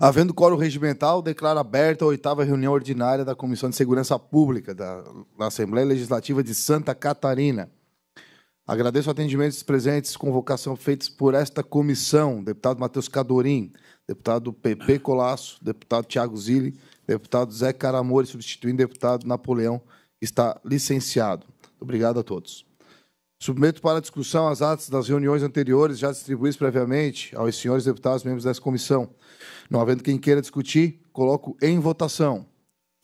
Havendo coro regimental, declaro aberta a oitava reunião ordinária da Comissão de Segurança Pública da, da Assembleia Legislativa de Santa Catarina. Agradeço o atendimento dos presentes, convocação feitos por esta comissão, deputado Matheus Cadorim, deputado PP Colasso, deputado Tiago Zilli, deputado Zé Caramori, substituindo deputado Napoleão, que está licenciado. Obrigado a todos. Submeto para discussão as atas das reuniões anteriores já distribuídas previamente aos senhores deputados membros dessa comissão. Não havendo quem queira discutir, coloco em votação.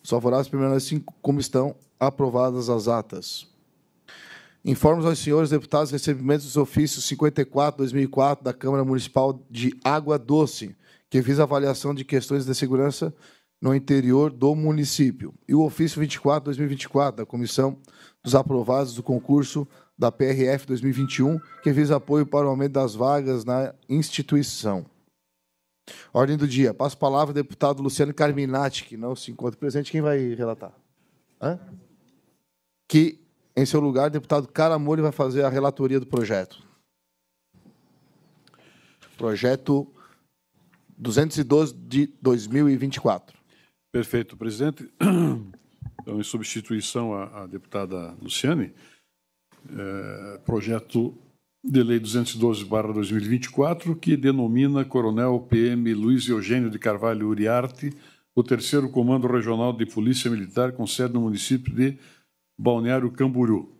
Os favoráveis assim como estão aprovadas as atas. Informo aos senhores deputados recebimentos dos ofícios 54-2004 da Câmara Municipal de Água Doce, que visa avaliação de questões de segurança no interior do município, e o ofício 24-2024 da Comissão dos Aprovados do Concurso da PRF 2021, que visa apoio para o aumento das vagas na instituição. Ordem do dia. Passo a palavra ao deputado Luciano Carminati, que não se encontra presente. Quem vai relatar? Hã? Que, em seu lugar, o deputado Caramoli vai fazer a relatoria do projeto. Projeto 212 de 2024. Perfeito, presidente. Então, em substituição à, à deputada Luciane, é, projeto de lei 212/2024, que denomina Coronel PM Luiz Eugênio de Carvalho Uriarte o terceiro Comando Regional de Polícia Militar com sede no município de Balneário Camburu.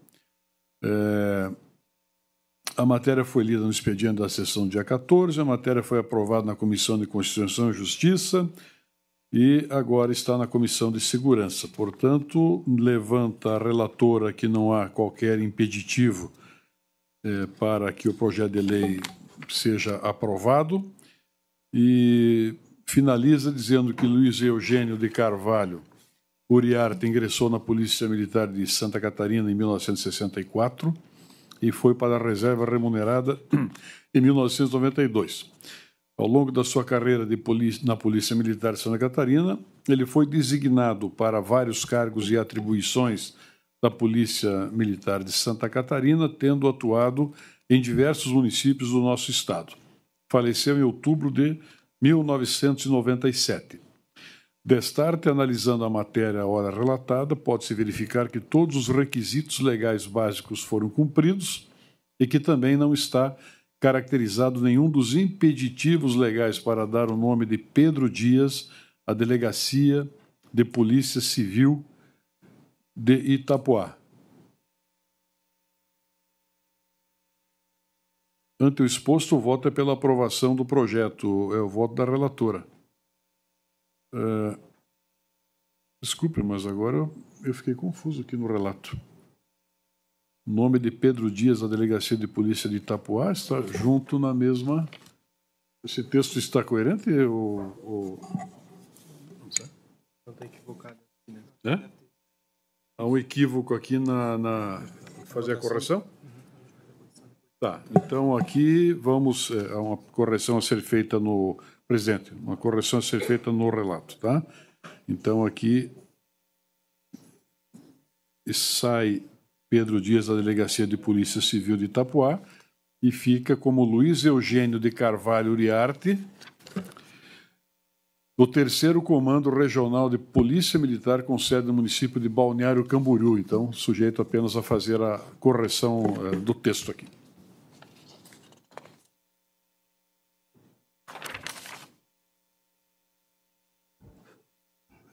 É, eh, a matéria foi lida no expediente da sessão dia 14, a matéria foi aprovada na Comissão de Constituição e Justiça e agora está na Comissão de Segurança. Portanto, levanta a relatora que não há qualquer impeditivo eh, para que o projeto de lei seja aprovado e finaliza dizendo que Luiz Eugênio de Carvalho Uriarte ingressou na Polícia Militar de Santa Catarina em 1964 e foi para a Reserva Remunerada em 1992. Ao longo da sua carreira polícia, na Polícia Militar de Santa Catarina, ele foi designado para vários cargos e atribuições da Polícia Militar de Santa Catarina, tendo atuado em diversos municípios do nosso estado. Faleceu em outubro de 1997. Destarte, analisando a matéria à hora relatada, pode-se verificar que todos os requisitos legais básicos foram cumpridos e que também não está caracterizado nenhum dos impeditivos legais para dar o nome de Pedro Dias à Delegacia de Polícia Civil de Itapuá. Ante o exposto, o voto é pela aprovação do projeto. É o voto da relatora. É, desculpe, mas agora eu fiquei confuso aqui no relato nome de Pedro Dias, da Delegacia de Polícia de Itapuá, está junto na mesma. Esse texto está coerente ou. ou... Não está equivocado aqui, né? É? Há um equívoco aqui na. na... Fazer a correção? Tá, então aqui vamos. É, há uma correção a ser feita no. Presidente, uma correção a ser feita no relato, tá? Então aqui. sai Pedro Dias da Delegacia de Polícia Civil de Itapuá e fica como Luiz Eugênio de Carvalho Uriarte, do terceiro Comando Regional de Polícia Militar com sede no município de Balneário Camboriú. Então, sujeito apenas a fazer a correção eh, do texto aqui.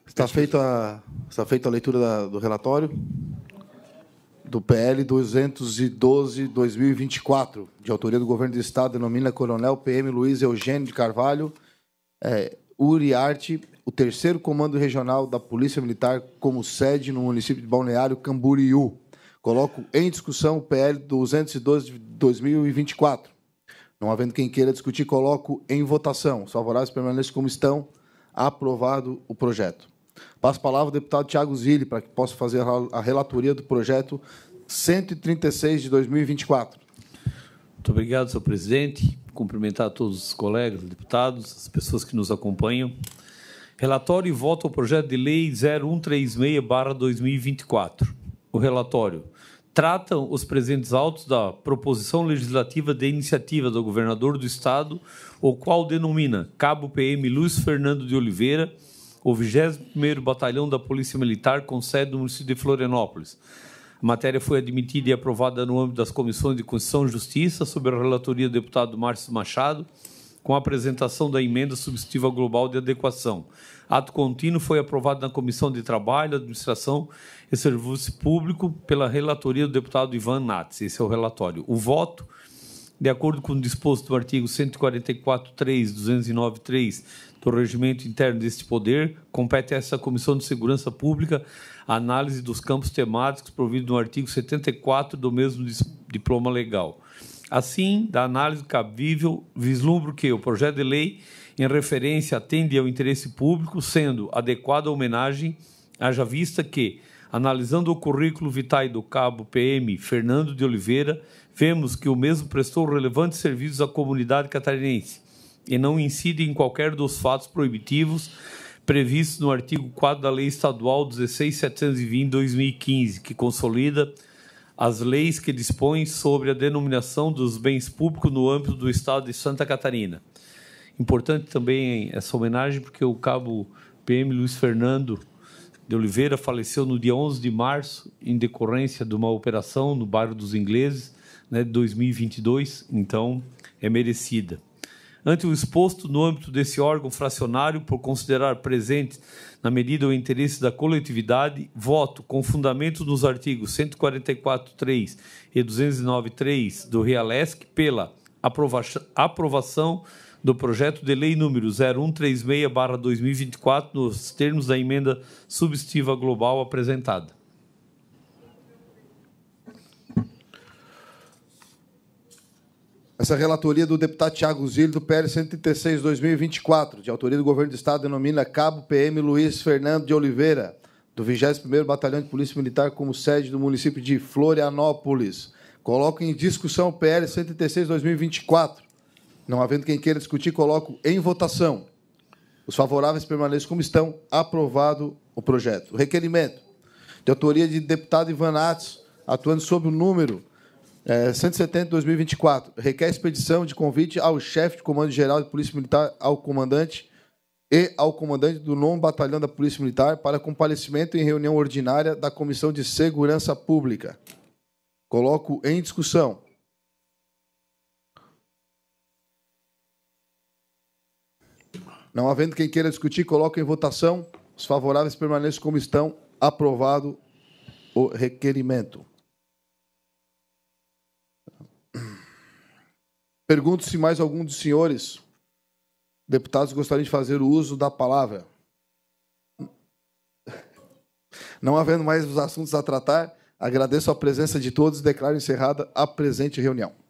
Está feita a, está feita a leitura da, do relatório do PL 212-2024, de autoria do Governo do Estado, denomina Coronel PM Luiz Eugênio de Carvalho, é, Uriarte, o terceiro comando regional da Polícia Militar, como sede no município de Balneário Camboriú. Coloco em discussão o PL 212-2024. Não havendo quem queira discutir, coloco em votação. Os favoráveis permanecem como estão. Aprovado o projeto. Passo a palavra ao deputado Tiago Zilli para que possa fazer a relatoria do projeto 136 de 2024. Muito obrigado, senhor presidente. Cumprimentar todos os colegas, deputados, as pessoas que nos acompanham. Relatório e voto ao projeto de lei 0136/2024. O relatório tratam os presentes autos da proposição legislativa de iniciativa do governador do estado, o qual denomina Cabo PM Luiz Fernando de Oliveira o 21º Batalhão da Polícia Militar com sede no município de Florianópolis. A matéria foi admitida e aprovada no âmbito das comissões de Constituição e Justiça, sob a relatoria do deputado Márcio Machado, com a apresentação da emenda substitutiva global de adequação. Ato contínuo foi aprovado na Comissão de Trabalho, Administração e Serviço Público pela relatoria do deputado Ivan Nats. Esse é o relatório. O voto de acordo com o disposto do artigo 144.3, 209.3 do regimento interno deste poder, compete a essa Comissão de Segurança Pública a análise dos campos temáticos provido no artigo 74 do mesmo diploma legal. Assim, da análise cabível, vislumbro que o projeto de lei em referência atende ao interesse público, sendo adequada a homenagem, haja vista que Analisando o currículo vitae do cabo PM Fernando de Oliveira, vemos que o mesmo prestou relevantes serviços à comunidade catarinense e não incide em qualquer dos fatos proibitivos previstos no artigo 4 da Lei Estadual 16720/2015, que consolida as leis que dispõem sobre a denominação dos bens públicos no âmbito do Estado de Santa Catarina. Importante também essa homenagem porque o cabo PM Luiz Fernando de Oliveira faleceu no dia 11 de março, em decorrência de uma operação no bairro dos Ingleses, né, de 2022, então é merecida. Ante o exposto no âmbito desse órgão fracionário, por considerar presente, na medida o interesse da coletividade, voto com fundamento nos artigos 144.3 e 209.3 do Realesc pela aprovação do projeto de lei número 0136/2024 nos termos da emenda substitutiva global apresentada. Essa é relatoria do deputado Tiago Zilho, do PL 136-2024, de autoria do Governo do Estado, denomina Cabo PM Luiz Fernando de Oliveira, do 21º Batalhão de Polícia Militar, como sede do município de Florianópolis. Coloca em discussão o PL 136-2024. Não havendo quem queira discutir, coloco em votação. Os favoráveis permaneçam como estão. Aprovado o projeto. requerimento de autoria de deputado Ivan Atos, atuando sob o número é, 170-2024, requer expedição de convite ao chefe de comando geral de Polícia Militar, ao comandante e ao comandante do 9 Batalhão da Polícia Militar para comparecimento em reunião ordinária da Comissão de Segurança Pública. Coloco em discussão. Não havendo quem queira discutir, coloco em votação. Os favoráveis permaneçam como estão. Aprovado o requerimento. Pergunto se mais algum dos senhores deputados gostaria de fazer o uso da palavra. Não havendo mais os assuntos a tratar, agradeço a presença de todos e declaro encerrada a presente reunião.